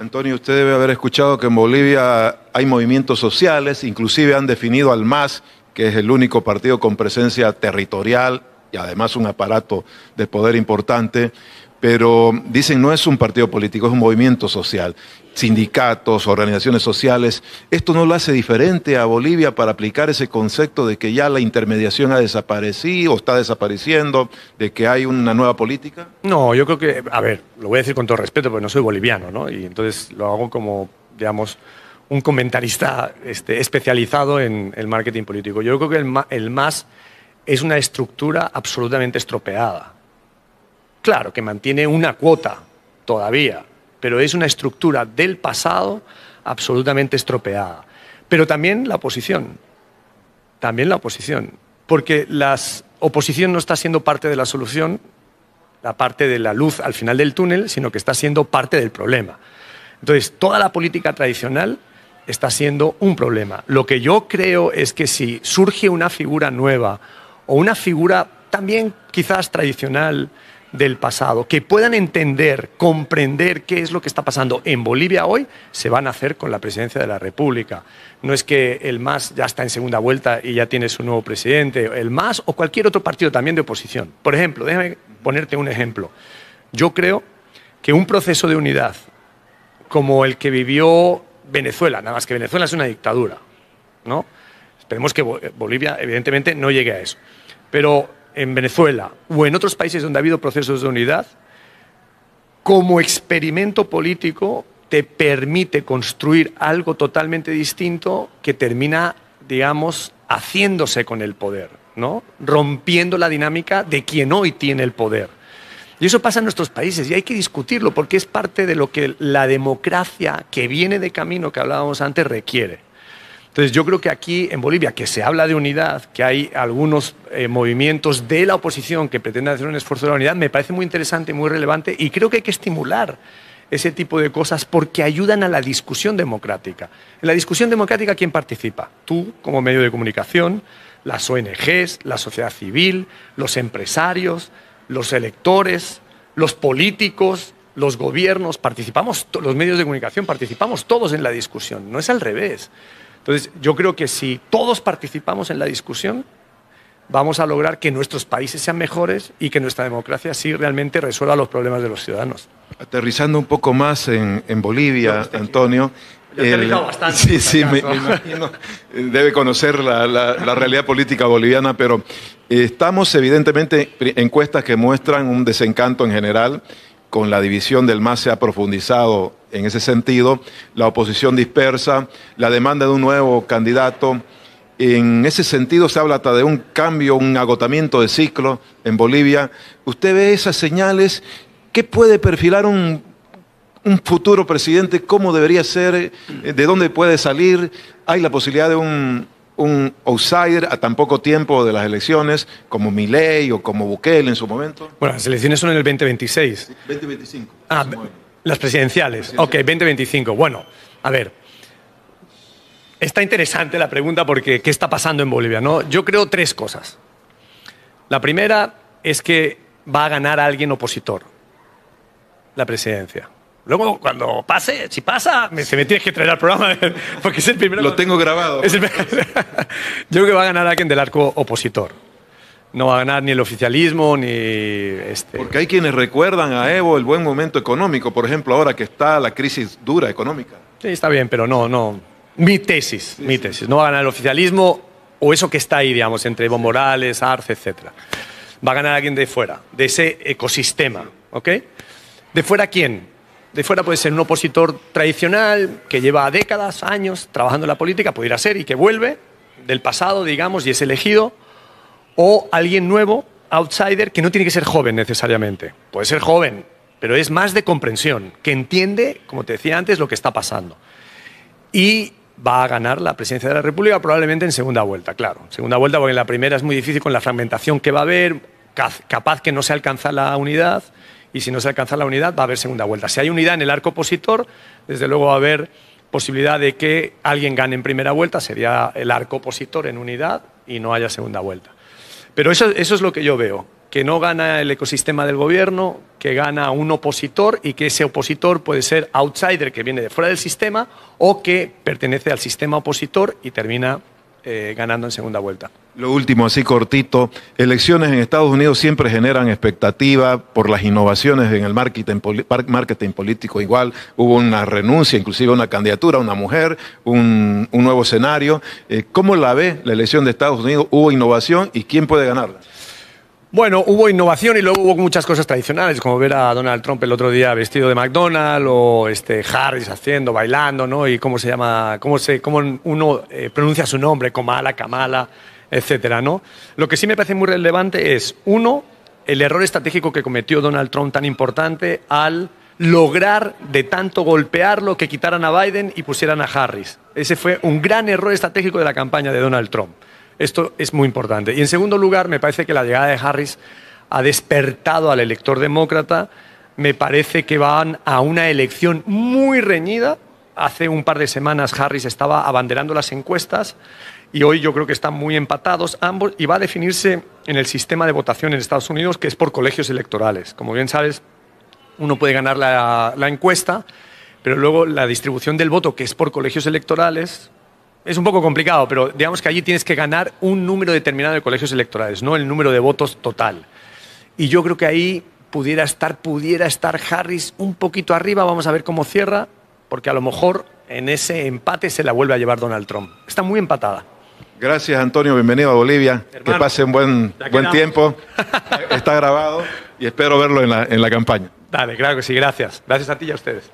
Antonio, usted debe haber escuchado que en Bolivia hay movimientos sociales, inclusive han definido al MAS, que es el único partido con presencia territorial y además un aparato de poder importante, pero dicen no es un partido político, es un movimiento social, sindicatos, organizaciones sociales. Esto no lo hace diferente a Bolivia para aplicar ese concepto de que ya la intermediación ha desaparecido o está desapareciendo, de que hay una nueva política. No, yo creo que, a ver, lo voy a decir con todo respeto, porque no soy boliviano, ¿no? Y entonces lo hago como, digamos, un comentarista este, especializado en el marketing político. Yo creo que el, el MAS es una estructura absolutamente estropeada Claro que mantiene una cuota todavía, pero es una estructura del pasado absolutamente estropeada. Pero también la oposición, también la oposición, porque la oposición no está siendo parte de la solución, la parte de la luz al final del túnel, sino que está siendo parte del problema. Entonces, toda la política tradicional está siendo un problema. Lo que yo creo es que si surge una figura nueva o una figura también quizás tradicional, del pasado, que puedan entender, comprender qué es lo que está pasando en Bolivia hoy, se van a hacer con la presidencia de la República. No es que el MAS ya está en segunda vuelta y ya tiene su nuevo presidente, el MAS o cualquier otro partido también de oposición. Por ejemplo, déjame ponerte un ejemplo. Yo creo que un proceso de unidad como el que vivió Venezuela, nada más que Venezuela es una dictadura, ¿no? Esperemos que Bolivia, evidentemente, no llegue a eso. Pero en Venezuela o en otros países donde ha habido procesos de unidad, como experimento político te permite construir algo totalmente distinto que termina, digamos, haciéndose con el poder, ¿no? Rompiendo la dinámica de quien hoy tiene el poder. Y eso pasa en nuestros países y hay que discutirlo porque es parte de lo que la democracia que viene de camino que hablábamos antes requiere. Entonces yo creo que aquí en Bolivia, que se habla de unidad, que hay algunos eh, movimientos de la oposición que pretenden hacer un esfuerzo de la unidad, me parece muy interesante, muy relevante y creo que hay que estimular ese tipo de cosas porque ayudan a la discusión democrática. En la discusión democrática, ¿quién participa? Tú, como medio de comunicación, las ONGs, la sociedad civil, los empresarios, los electores, los políticos, los gobiernos, participamos, los medios de comunicación, participamos todos en la discusión, no es al revés. Entonces, yo creo que si todos participamos en la discusión, vamos a lograr que nuestros países sean mejores y que nuestra democracia sí realmente resuelva los problemas de los ciudadanos. Aterrizando un poco más en, Bolivia, Antonio. bastante. Sí, sí, me, imagino. Eh, debe conocer la, realidad política boliviana, pero eh, estamos evidentemente encuestas que muestran un desencanto en general con la división del MAS se ha profundizado en ese sentido, la oposición dispersa, la demanda de un nuevo candidato. En ese sentido se habla hasta de un cambio, un agotamiento de ciclo en Bolivia. ¿Usted ve esas señales? ¿Qué puede perfilar un, un futuro presidente? ¿Cómo debería ser? ¿De dónde puede salir? ¿Hay la posibilidad de un un outsider a tan poco tiempo de las elecciones, como Milei o como Bukele en su momento? Bueno, las elecciones son en el 2026. 2025. Ah, las presidenciales. Ok, 2025. Bueno, a ver. Está interesante la pregunta porque ¿qué está pasando en Bolivia? No? Yo creo tres cosas. La primera es que va a ganar alguien opositor la presidencia. Luego, cuando pase, si pasa, se me tienes que traer al programa, porque es el primero. Lo tengo grabado. yo creo que va a ganar alguien del arco opositor. No va a ganar ni el oficialismo, ni este. Porque hay quienes recuerdan a Evo el buen momento económico, por ejemplo, ahora que está la crisis dura económica. Sí, está bien, pero no, no. Mi tesis, mi tesis. No va a ganar el oficialismo o eso que está ahí, digamos, entre Evo Morales, Arce, etc. Va a ganar alguien de fuera, de ese ecosistema, ¿ok? ¿De fuera quién? de fuera puede ser un opositor tradicional que lleva décadas, años trabajando en la política, pudiera ser, y que vuelve del pasado, digamos, y es elegido, o alguien nuevo, outsider, que no tiene que ser joven necesariamente. Puede ser joven, pero es más de comprensión, que entiende, como te decía antes, lo que está pasando. Y va a ganar la presidencia de la República probablemente en segunda vuelta, claro. Segunda vuelta porque en la primera es muy difícil con la fragmentación que va a haber, capaz que no se alcanza la unidad y si no se alcanza la unidad va a haber segunda vuelta. Si hay unidad en el arco opositor, desde luego va a haber posibilidad de que alguien gane en primera vuelta, sería el arco opositor en unidad y no haya segunda vuelta. Pero eso, es lo que yo veo, que no gana el ecosistema del gobierno, que gana un opositor y que ese opositor puede ser outsider que viene de fuera del sistema o que pertenece al sistema opositor y termina eh, ganando en segunda vuelta. Lo último, así cortito, elecciones en Estados Unidos siempre generan expectativa por las innovaciones en el marketing, político igual. Hubo una renuncia, inclusive una candidatura, una mujer, un, nuevo escenario. Eh, ¿Cómo la ve la elección de Estados Unidos? ¿Hubo innovación y quién puede ganarla? Bueno, hubo innovación y luego hubo muchas cosas tradicionales, como ver a Donald Trump el otro día vestido de McDonald's o este Harris haciendo, bailando, ¿no? Y cómo se llama, cómo, se, uno eh, pronuncia su nombre, Comala, Kamala, etcétera, ¿no? Lo que sí me parece muy relevante es, uno, el error estratégico que cometió Donald Trump tan importante al lograr de tanto golpearlo que quitaran a Biden y pusieran a Harris. Ese fue un gran error estratégico de la campaña de Donald Trump. Esto es muy importante. Y en segundo lugar, me parece que la llegada de Harris ha despertado al elector demócrata. Me parece que van a una elección muy reñida. Hace un par de semanas Harris estaba abanderando las encuestas y hoy yo creo que están muy empatados ambos y va a definirse en el sistema de votación en Estados Unidos, que es por colegios electorales. Como bien sabes, uno puede ganar la, encuesta, pero luego la distribución del voto, que es por colegios electorales, es un poco complicado, pero digamos que allí tienes que ganar un número determinado de colegios electorales, no el número de votos total. Y yo creo que ahí pudiera estar, pudiera estar Harris un poquito arriba, vamos a ver cómo cierra, porque a lo mejor en ese empate se la vuelve a llevar Donald Trump. Está muy empatada. Gracias Antonio, bienvenido a Bolivia. que pasen buen, buen tiempo. Está grabado y espero verlo en en la campaña. Dale, claro que sí, gracias. Gracias a ti y a ustedes.